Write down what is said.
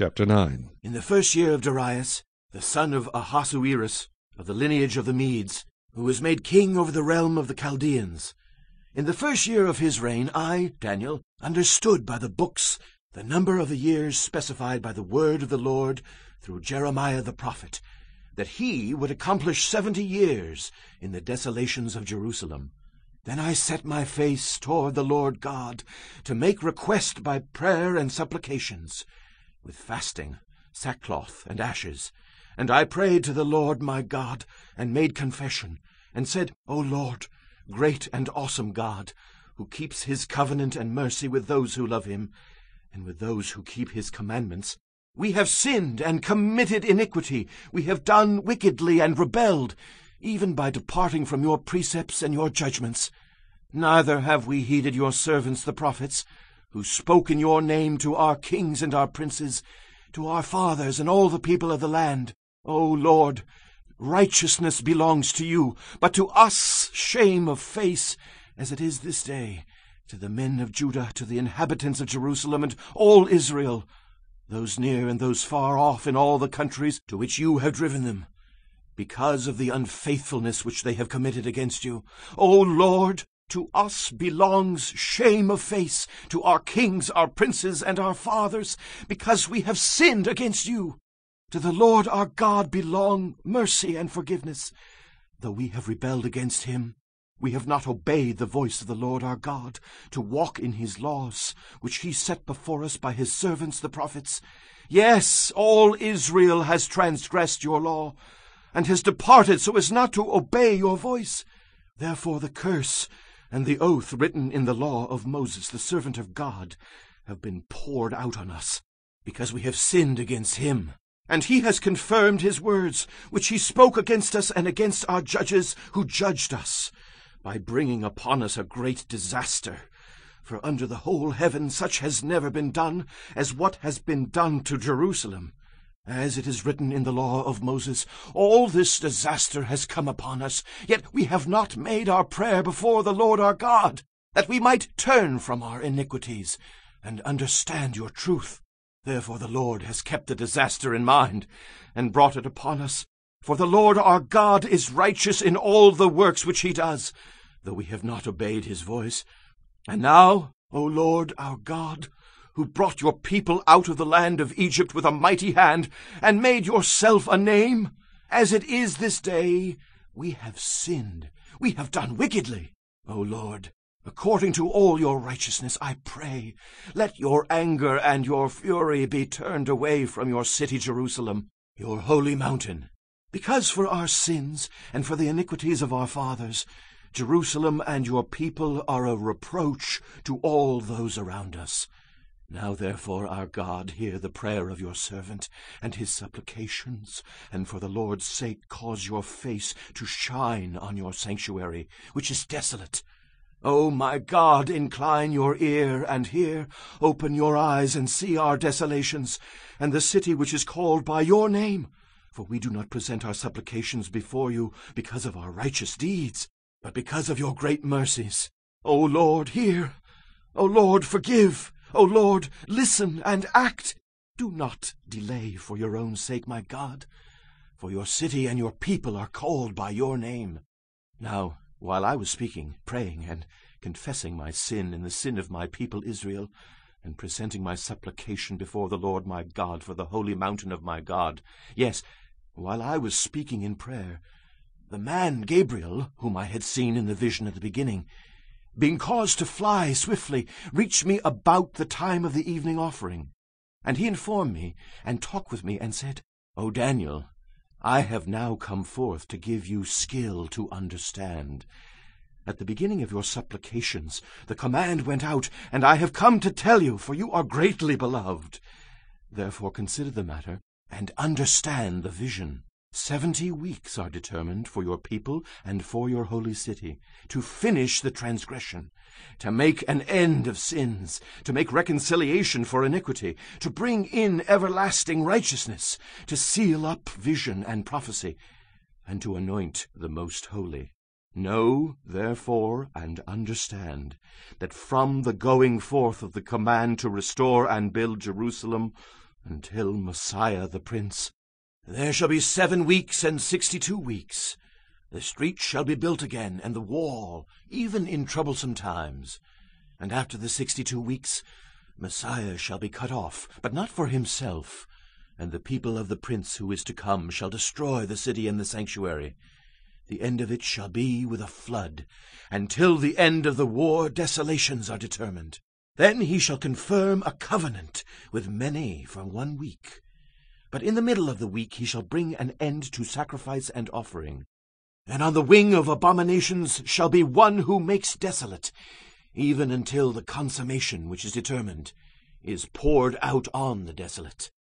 Chapter 9 In the first year of Darius, the son of Ahasuerus, of the lineage of the Medes, who was made king over the realm of the Chaldeans, in the first year of his reign, I, Daniel, understood by the books the number of the years specified by the word of the Lord through Jeremiah the prophet, that he would accomplish seventy years in the desolations of Jerusalem. Then I set my face toward the Lord God to make request by prayer and supplications with fasting, sackcloth, and ashes. And I prayed to the Lord my God, and made confession, and said, O Lord, great and awesome God, who keeps his covenant and mercy with those who love him, and with those who keep his commandments, we have sinned and committed iniquity, we have done wickedly and rebelled, even by departing from your precepts and your judgments. Neither have we heeded your servants the prophets, who spoke in your name to our kings and our princes, to our fathers and all the people of the land. O Lord, righteousness belongs to you, but to us shame of face, as it is this day, to the men of Judah, to the inhabitants of Jerusalem and all Israel, those near and those far off in all the countries to which you have driven them, because of the unfaithfulness which they have committed against you. O Lord, to us belongs shame of face, to our kings, our princes, and our fathers, because we have sinned against you. To the Lord our God belong mercy and forgiveness. Though we have rebelled against him, we have not obeyed the voice of the Lord our God, to walk in his laws, which he set before us by his servants the prophets. Yes, all Israel has transgressed your law, and has departed so as not to obey your voice. Therefore the curse and the oath written in the law of Moses, the servant of God, have been poured out on us, because we have sinned against him. And he has confirmed his words, which he spoke against us and against our judges who judged us, by bringing upon us a great disaster. For under the whole heaven such has never been done as what has been done to Jerusalem. As it is written in the law of Moses, all this disaster has come upon us, yet we have not made our prayer before the Lord our God, that we might turn from our iniquities and understand your truth. Therefore the Lord has kept the disaster in mind and brought it upon us. For the Lord our God is righteous in all the works which he does, though we have not obeyed his voice. And now, O Lord our God, who brought your people out of the land of Egypt with a mighty hand, and made yourself a name? As it is this day, we have sinned, we have done wickedly. O Lord, according to all your righteousness, I pray, let your anger and your fury be turned away from your city Jerusalem, your holy mountain. Because for our sins and for the iniquities of our fathers, Jerusalem and your people are a reproach to all those around us. Now therefore, our God, hear the prayer of your servant, and his supplications, and for the Lord's sake cause your face to shine on your sanctuary, which is desolate. O my God, incline your ear and hear, open your eyes and see our desolations, and the city which is called by your name. For we do not present our supplications before you because of our righteous deeds, but because of your great mercies. O Lord, hear! O Lord, forgive! O Lord, listen and act. Do not delay for your own sake, my God, for your city and your people are called by your name. Now, while I was speaking, praying, and confessing my sin and the sin of my people Israel, and presenting my supplication before the Lord my God for the holy mountain of my God, yes, while I was speaking in prayer, the man Gabriel, whom I had seen in the vision at the beginning, being caused to fly swiftly, reached me about the time of the evening offering. And he informed me, and talked with me, and said, O Daniel, I have now come forth to give you skill to understand. At the beginning of your supplications, the command went out, and I have come to tell you, for you are greatly beloved. Therefore consider the matter, and understand the vision. Seventy weeks are determined for your people and for your holy city, to finish the transgression, to make an end of sins, to make reconciliation for iniquity, to bring in everlasting righteousness, to seal up vision and prophecy, and to anoint the most holy. Know, therefore, and understand that from the going forth of the command to restore and build Jerusalem until Messiah the Prince, there shall be seven weeks and sixty-two weeks. The street shall be built again, and the wall, even in troublesome times. And after the sixty-two weeks, Messiah shall be cut off, but not for himself. And the people of the prince who is to come shall destroy the city and the sanctuary. The end of it shall be with a flood, until the end of the war desolations are determined. Then he shall confirm a covenant with many for one week. But in the middle of the week he shall bring an end to sacrifice and offering. And on the wing of abominations shall be one who makes desolate, even until the consummation which is determined is poured out on the desolate.